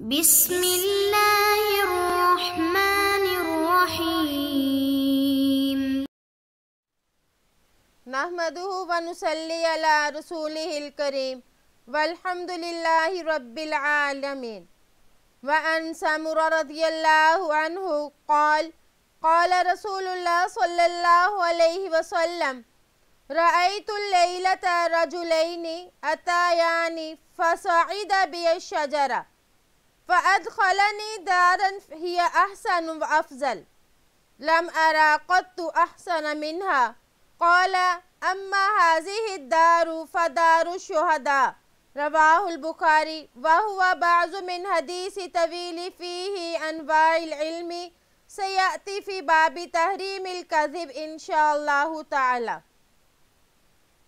बिस्मिल्लाहिर्रहमानिर्रहीम वल्हम्दुलिल्लाहि रब्बिल आलमीन وعن سمر رضي الله عنه قال قال رسول الله صلى الله عليه وسلم رأيت الليلة رجلين أتايان فصعد بي الشجرة फ़द खलनी दारन हिया अहसन व अफजल लम अरा कत्तु अहसन मिनहा कौल अम्मा हाजी दारू फ़दारु शहदा रवाहुल बुखारी वह बाज़ु मिन हदीस तवीली फ़ी अनवाइलमी सयाति फ़ी बाबी तहरीम कज़िब इन ताला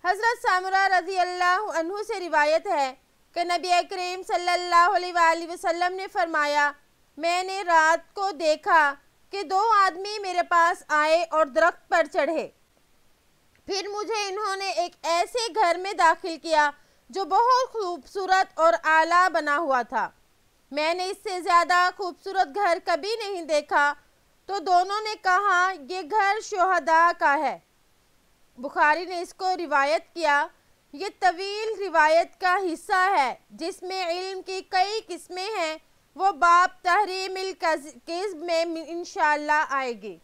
हज़रत सामरा रज़ी अल्लाह से रिवायत है कि नबी करीम सल्लल्लाहु अलैहि वसल्लम ने फरमाया मैंने रात को देखा कि दो आदमी मेरे पास आए और दरख्त पर चढ़े फिर मुझे इन्होंने एक ऐसे घर में दाखिल किया जो बहुत खूबसूरत और आला बना हुआ था मैंने इससे ज़्यादा खूबसूरत घर कभी नहीं देखा तो दोनों ने कहा यह घर शहदा का है बुखारी ने इसको रिवायत किया ये तवील रिवायत का हिस्सा है जिसमें इल्म की कई किस्में हैं वो बाप तहरीम कज़ब में इनशा आएगी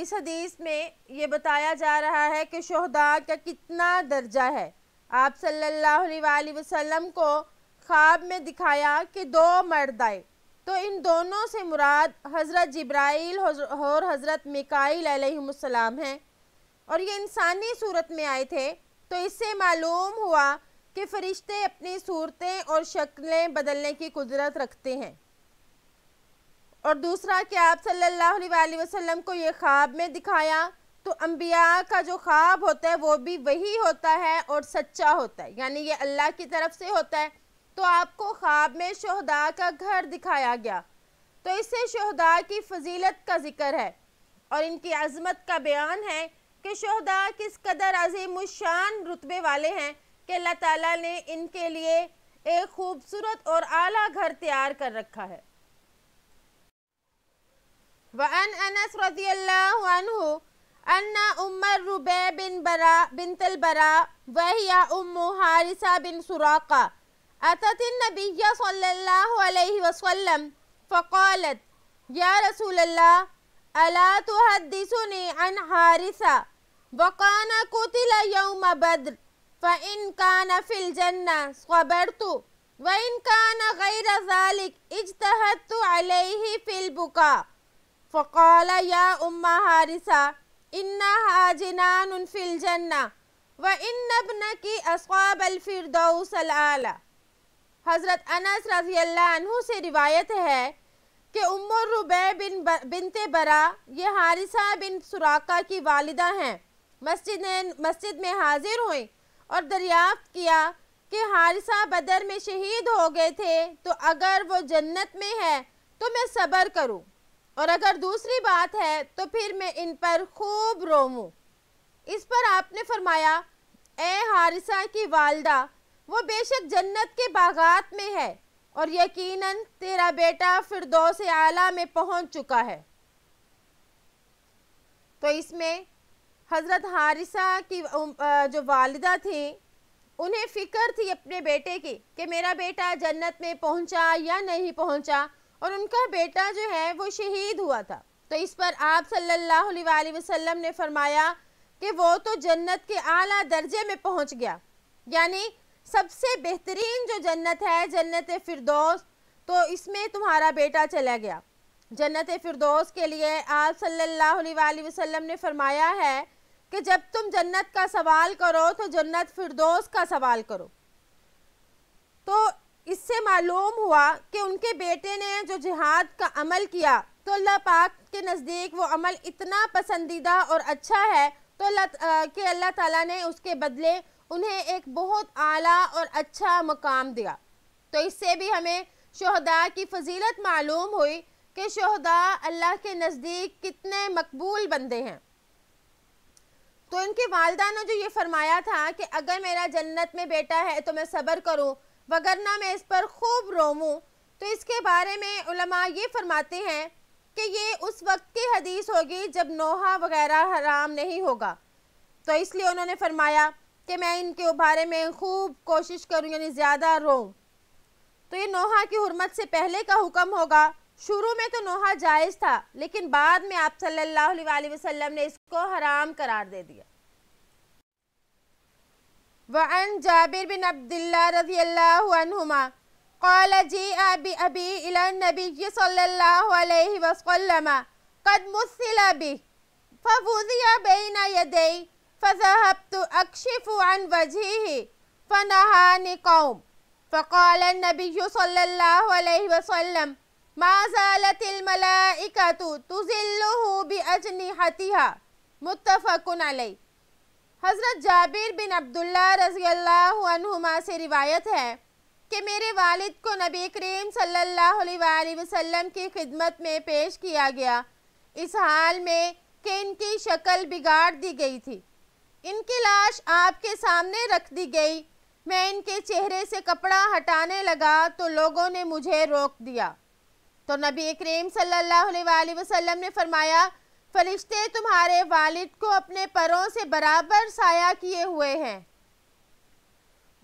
इस हदीस में ये बताया जा रहा है कि शहदा का कितना दर्जा है आप सल्लल्लाहु अलैहि वसल्लम को ख्वाब में दिखाया कि दो मर्द आए तो इन दोनों से मुराद हज़रत जब्राइल और हज़रत मिकाईल अलैहिस्सलाम हैं और ये इंसानी सूरत में आए थे तो इससे मालूम हुआ कि फ़रिश्ते अपनी सूरतें और शक्लें बदलने की कुदरत रखते हैं और दूसरा कि आप सल्लल्लाहु अलैहि वसल्लम को ये ख्वाब में दिखाया तो अम्बिया का जो ख्वाब होता है वो भी वही होता है और सच्चा होता है यानी ये अल्लाह की तरफ से होता है तो आपको ख्वाब में शहदा का घर दिखाया गया तो इससे शहदा की फजीलत का जिक्र है और इनकी अजमत का बयान है कि शहदा किस कदर अजीम शान रुतबे वाले हैं कि अल्लाह ताला ने इनके लिए एक खूबसूरत और आला घर तैयार कर रखा है الله عنه ان ام उमर بن برا بنت البراء وهي ام उम بن سراقه اتت النبي صلى الله عليه وسلم فقالت يا رسول الله अला तहदसनी अन हारिसा वकान कुतिल यौम बद्र फ़िन कान फ़िल जन्ना खबर तो व इन कान गैर ज़ालिक इजतहद तो अलैहि फ़िल बुका फ़काल या उम्मा हारिसा इन्ना हाजिनान फ़िल जन्ना व इन नबन की असवाब अलफिरदौसल आला हज़रत अनस रज़ी अल्लाह से रिवायत है कि उमर रुबै बिन बिनते बरा ये हारिसा बिन सुराका की वालिदा हैं मस्जिद मस्जिद में हाजिर हुई और दरियाफ्त किया कि हारिसा बदर में शहीद हो गए थे तो अगर वो जन्नत में है तो मैं सब्र करूं और अगर दूसरी बात है तो फिर मैं इन पर खूब रोमूं इस पर आपने फरमाया ए हारिसा की वालदा वो बेशक जन्नत के बागात में है और यकीनन तेरा बेटा फिर दो से आला में पहुंच चुका है तो इसमें हज़रत हारिसा की जो वालिदा थी उन्हें फ़िक्र थी अपने बेटे की कि मेरा बेटा जन्नत में पहुंचा या नहीं पहुंचा और उनका बेटा जो है वो शहीद हुआ था तो इस पर आप सल्लल्लाहु अलैहि वसल्लम ने फरमाया कि वो तो जन्नत के आला दर्जे में पहुंच गया यानी सबसे बेहतरीन जो जन्नत है जन्नत फिरदौस तो इसमें तुम्हारा बेटा चला गया जन्नत फिरदौस के लिए आप सल्लल्लाहु अलैहि वसल्लम ने फरमाया है कि जब तुम जन्नत का सवाल करो तो जन्नत फिरदौस का सवाल करो तो इससे मालूम हुआ कि उनके बेटे ने जो जिहाद का अमल किया तो अल्लाह पाक के नज़दीक वो अमल इतना पसंदीदा और अच्छा है तो अल्लाह कि अल्लाह ताला ने उसके बदले उन्हें एक बहुत आला और अच्छा मकाम दिया तो इससे भी हमें शहदा की फजीलत मालूम हुई कि शहदा अल्लाह के नज़दीक कितने मकबूल बंदे हैं तो इनकी वालदा ने जो ये फरमाया था कि अगर मेरा जन्नत में बेटा है तो मैं सब्र करूं वगरना मैं इस पर खूब रोमूं तो इसके बारे में उलमा ये फरमाते हैं कि ये उस वक्त की हदीस होगी जब नोहा वगैरह हराम नहीं होगा तो इसलिए उन्होंने फरमाया कि मैं इनके बारे में खूब कोशिश करूँ यानी ज़्यादा रोऊँ तो ये नोहा की हरमत से पहले का हुक्म होगा शुरू में तो नोहा जायज़ था लेकिन बाद में आप सल्ला वसम ने इसको हराम करार दे दिया وعن جابر بن عبد الله رضي الله عنهما قال جيء ابي الى النبي صلى الله عليه وسلم قد مثل به فوضع بين يديه فذهبت أكشف عن وجهه فنهاني قوم فقال النبي صلى الله عليه وسلم ما زالت الملائكة تزله بأجنحتها मुतफ़ अलई हज़रत जाबिर बिन अब्दुल्ला रज़ी अल्लाह से रिवायत है कि मेरे वालिद को नबी करीम सल्लल्लाहु अलैहि वसल्लम की खिदमत में पेश किया गया इस हाल में कि इनकी शक्ल बिगाड़ दी गई थी इनकी लाश आपके सामने रख दी गई मैं इनके चेहरे से कपड़ा हटाने लगा तो लोगों ने मुझे रोक दिया तो नबी करीम सल्लल्लाहु अलैहि वसल्लम ने फरमाया फरिश्ते तुम्हारे वालिद को अपने परों से बराबर साया किए हुए हैं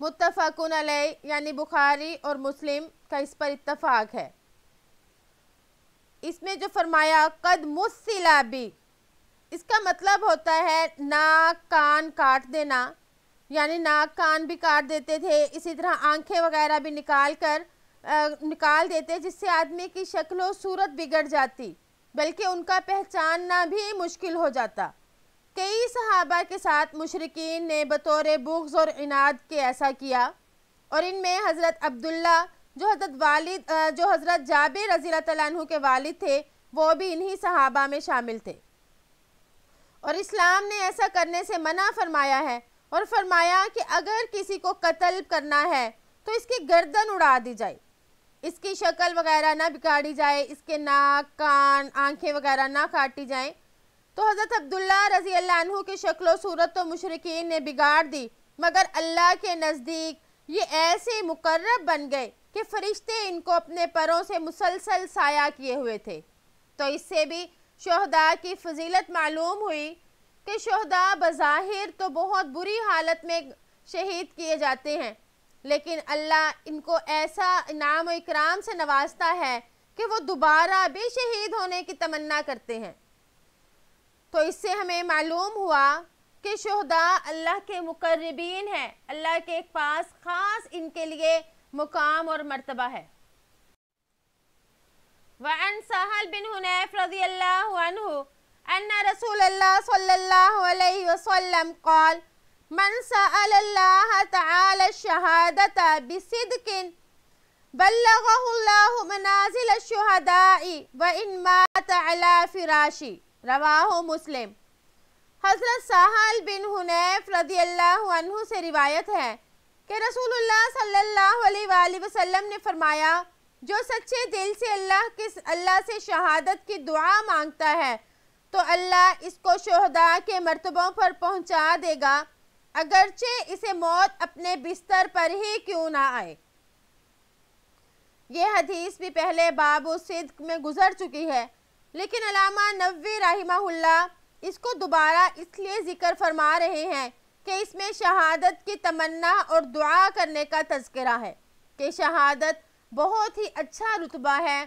मुतफ़न यानी बुखारी और मुस्लिम का इस पर इतफ़ाक़ है इसमें जो फरमाया कद मुसिला भी इसका मतलब होता है नाक कान काट देना यानी नाक कान भी काट देते थे इसी तरह आंखें वगैरह भी निकाल कर आ, निकाल देते जिससे आदमी की शक्ल सूरत बिगड़ जाती बल्कि उनका पहचानना भी मुश्किल हो जाता कई सहाबा के साथ मुशरकिन ने बतौर बुग्ज़ और इनाद के ऐसा किया और इनमें हज़रत अब्दुल्ला जो हज़रत वालिद जो हज़रत जाबिर रज़ी तु के वालिद थे वो भी इन्हीं सहाबा में शामिल थे और इस्लाम ने ऐसा करने से मना फरमाया है और फरमाया कि अगर किसी को कत्ल करना है तो इसकी गर्दन उड़ा दी जाए इसकी शक्ल वगैरह ना बिगाड़ी जाए इसके नाक कान आंखें वगैरह ना काटी जाएं तो हज़रत अब्दुल्ला रजी अल्लाह की शक्ल सूरत तो मशरकिन ने बिगाड़ दी मगर अल्लाह के नज़दीक ये ऐसे मुकर्रब बन गए कि फ़रिश्ते इनको अपने परों से मुसलसल साया किए हुए थे तो इससे भी शहदा की फजीलत मालूम हुई कि शहदा बज़ाहिर तो बहुत बुरी हालत में शहीद किए जाते हैं लेकिन अल्लाह इनको ऐसा इनाम और इकराम से नवाजता है कि वो दोबारा भी शहीद होने की तमन्ना करते हैं तो इससे हमें मालूम हुआ कि शहदा अल्लाह के मुकर्रबीन हैं अल्लाह के पास ख़ास इनके लिए मुकाम और मर्तबा है वअन सहल बिन हुनैफ रजी अल्लाह अनहु अन्न रसूल अल्लाह सल्लल्लाहु अलैहि वसल्लम कॉल मन सअल अल्लाह तआला शहादत बिसिदकिन बल्लगहु अल्लाह मनाजिल शुहदाई व इन मात अला फिराशी रवाहु मुस्लिम हजरत सहल बिन हुनैफ रजी अल्लाह अनहु से रिवायत है कि रसूलुल्लाह सल्लल्लाहु अलैहि वसल्लम ने फरमाया जो सच्चे दिल से अल्लाह के अल्लाह से शहादत की दुआ मांगता है तो अल्लाह इसको शहदा के मरतबों पर पहुंचा देगा अगरचे इसे मौत अपने बिस्तर पर ही क्यों ना आए यह हदीस भी पहले बाबू सिद्क में गुजर चुकी है लेकिन अलामा नबी रही इसको दोबारा इसलिए ज़िक्र फरमा रहे हैं कि इसमें शहादत की तमन्ना और दुआ करने का तस्करा है कि शहादत बहुत ही अच्छा रुतबा है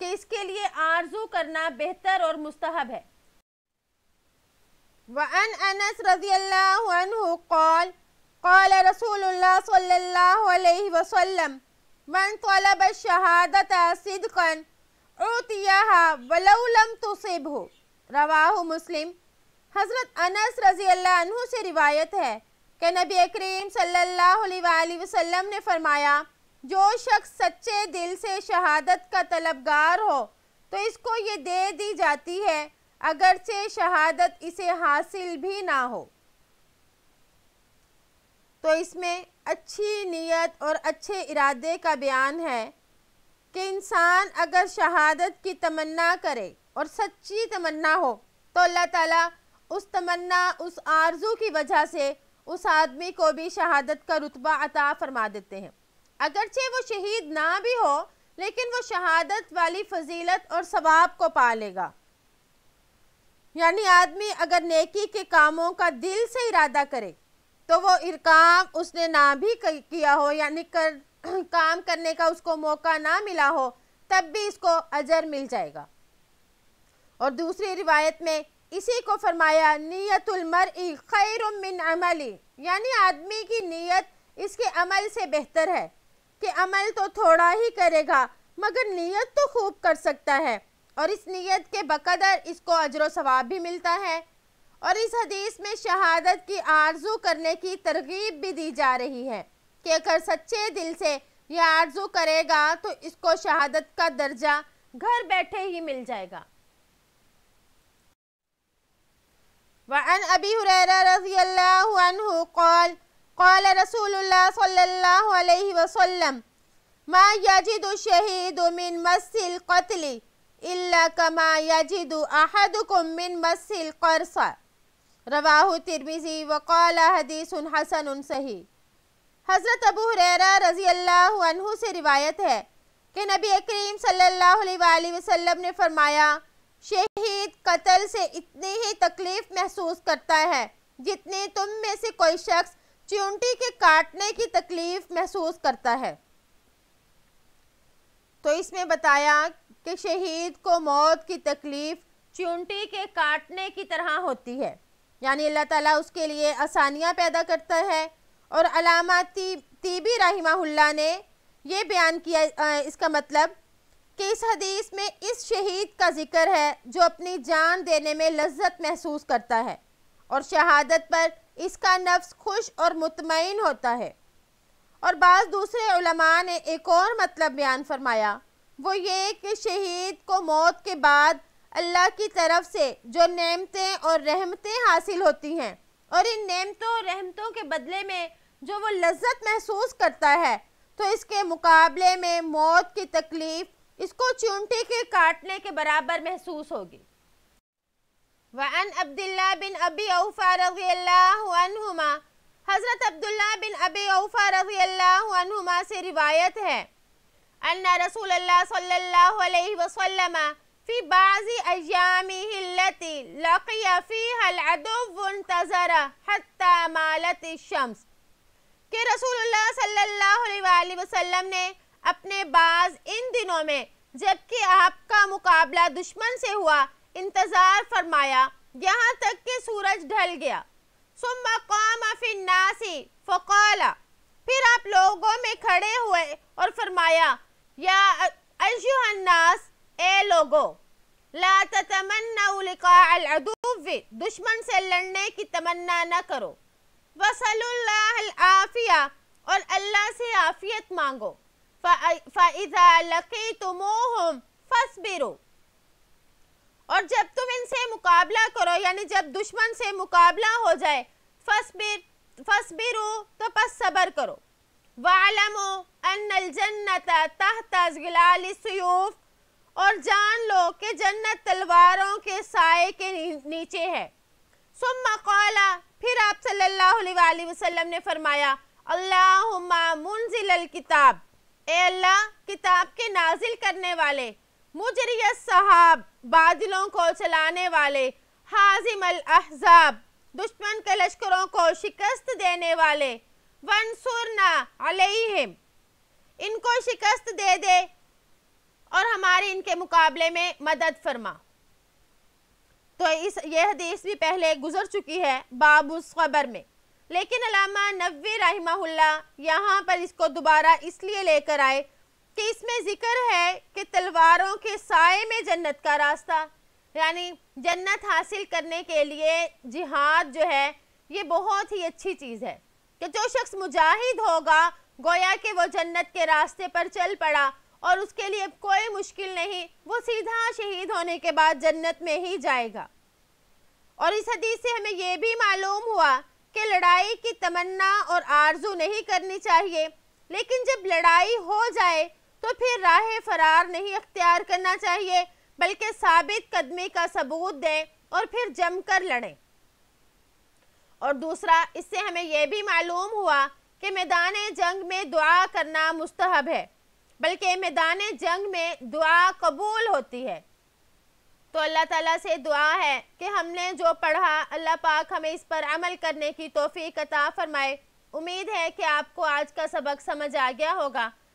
कि इसके लिए आरजू करना बेहतर और मुस्तहब है رسول الله صلى الله عليه وسلم من طلب मन صدقا शहादत ولو لم تصبه رواه مسلم حضرت मुस्लिम हज़रत अनस रजी سے روایت ہے کہ نبی کریم صلی اللہ علیہ وسلم نے فرمایا जो शख्स सच्चे दिल से शहादत का तलबगार हो तो इसको ये दे दी जाती है अगरचे शहादत इसे हासिल भी ना हो तो इसमें अच्छी नीयत और अच्छे इरादे का बयान है कि इंसान अगर शहादत की तमन्ना करे और सच्ची तमन्ना हो तो अल्लाह ताला उस तमन्ना उस आरजू की वजह से उस आदमी को भी शहादत का रुतबा अता फरमा देते हैं अगरचे वो शहीद ना भी हो लेकिन वो शहादत वाली फजीलत और सवाब को पा लेगा यानी आदमी अगर नेकी के कामों का दिल से इरादा करे तो वो इरकाम उसने ना भी किया हो यानी कर काम करने का उसको मौका ना मिला हो तब भी इसको अजर मिल जाएगा और दूसरी रिवायत में इसी को फरमाया नीयतुलमर खैर मिन अमली यानी आदमी की नीयत इसके अमल से बेहतर है कि अमल तो थोड़ा ही करेगा मगर नीयत तो खूब कर सकता है और इस नीयत के बकदर इसको अजर सवाब भी मिलता है और इस हदीस में शहादत की आरजू करने की तरगीब भी दी जा रही है कि अगर सच्चे दिल से यह आरजू करेगा तो इसको शहादत का दर्जा घर बैठे ही मिल जाएगा वन अबी رضي الله عنه قال: कौल रसूल वसलम मा यजिद शहीद मिन मसिल कत्ल इल्ला कमा यजिद अहदकुम मिन मसिल करसा रवाहु तिरमिजी वकौल हदीस हसन सही हज़रत अबू हुरैरा रज़ी अल्लाह अनहु से रिवायत है कि नबी करीम सल्लल्लाहु अलैहि वसल्लम ने फरमाया शहीद कत्ल से इतनी ही तकलीफ़ महसूस करता है जितनी तुम में से कोई शख्स चिंटी के काटने की तकलीफ महसूस करता है तो इसमें बताया कि शहीद को मौत की तकलीफ चिंटी के काटने की तरह होती है यानी अल्लाह ताला उसके लिए आसानियां पैदा करता है और अलामा तीबी रहीमाहुल्ला ने यह बयान किया इसका मतलब कि इस हदीस में इस शहीद का जिक्र है जो अपनी जान देने में लज्जत महसूस करता है और शहादत पर इसका नफ्स खुश और मुतमिन होता है और बाद दूसरे ने एक और मतलब बयान फरमाया वो ये कि शहीद को मौत के बाद अल्लाह की तरफ से जो नेमतें और रहमतें हासिल होती हैं और इन नेमतों और रहमतों के बदले में जो वो लज्जत महसूस करता है तो इसके मुकाबले में मौत की तकलीफ़ इसको चूंटी के काटने के बराबर महसूस होगी वअन अब्दुल्ला बिन अबी औफ़ा रज़ी अल्लाहुमा हज़रत अब्दुल्ला बिन अबी औफ़ा रज़ी अल्लाहुमा से रिवायत है अन्ना रसूल अल्लाह सल्लल्लाहु अलैहि वसल्लम फ़ी बाज़ी अयामी हिल्लती लक़िया फ़ीहा अदुव इंतज़रा हत्ता मालत शम्स के रसूलुल्लाह सल्लल्लाहु अलैहि वसल्लम ने अपने बाज़ इन दिनों में जबकि आपका मुकाबला दुश्मन से हुआ इंतज़ार फरमाया यहाँ तक कि सूरज ढल गया सुम्मा कौम फिन्नासी फ़काला फिर आप लोगों में खड़े हुए और फरमाया या अशुहन्नास ए लोगो ला तमन्नादुव दुश्मन से लड़ने की तमन्ना न करो वसल्लाफिया और अल्लाह से आफियत मांगो फ़ाइज़ा लकी तुम फसबिरो और जब तुम इनसे मुकाबला करो यानी जब दुश्मन से मुकाबला हो जाए फसबिर फसबिरो तो बस सबर करो वालमो अन जन्नत तहत अजगलाल और जान लो कि जन्नत तलवारों के साय के नीचे है सुम कौला फिर आप सल्लल्लाहु अलैहि वसल्लम ने फरमाया अल्लाहुम्मा मुनजिलल किताब ए अल्लाह किताब के नाजिल करने वाले मुजरिय सहाब बादलों को चलाने वाले हाजिम अल अहजाब दुश्मन के लश्करों को शिकस्त देने वाले वनसुरना अलैहिम इनको शिकस्त दे दे और हमारे इनके मुकाबले में मदद फरमा तो इस यह हदीस भी पहले गुजर चुकी है बाब उस खबर में लेकिन अलामा नबी रहमा यहाँ पर इसको दोबारा इसलिए लेकर आए कि इसमें जिक्र है कि तलवारों के साय में जन्नत का रास्ता यानी जन्नत हासिल करने के लिए जिहाद जो है ये बहुत ही अच्छी चीज़ है कि जो शख्स मुजाहिद होगा गोया कि वो जन्नत के रास्ते पर चल पड़ा और उसके लिए कोई मुश्किल नहीं वो सीधा शहीद होने के बाद जन्नत में ही जाएगा और इस हदीस से हमें यह भी मालूम हुआ कि लड़ाई की तमन्ना और आरजू नहीं करनी चाहिए लेकिन जब लड़ाई हो जाए तो फिर राह फरार नहीं अख्तियार करना चाहिए बल्कि साबित कदमी का सबूत दें और फिर जमकर लड़ें और दूसरा इससे हमें यह भी मालूम हुआ कि मैदान जंग में दुआ करना मुस्तहब है बल्कि मैदान जंग में दुआ कबूल होती है तो अल्लाह ताला से दुआ है कि हमने जो पढ़ा अल्लाह पाक हमें इस पर अमल करने की तोफ़ी अता फ़रमाए उम्मीद है कि आपको आज का सबक समझ आ गया होगा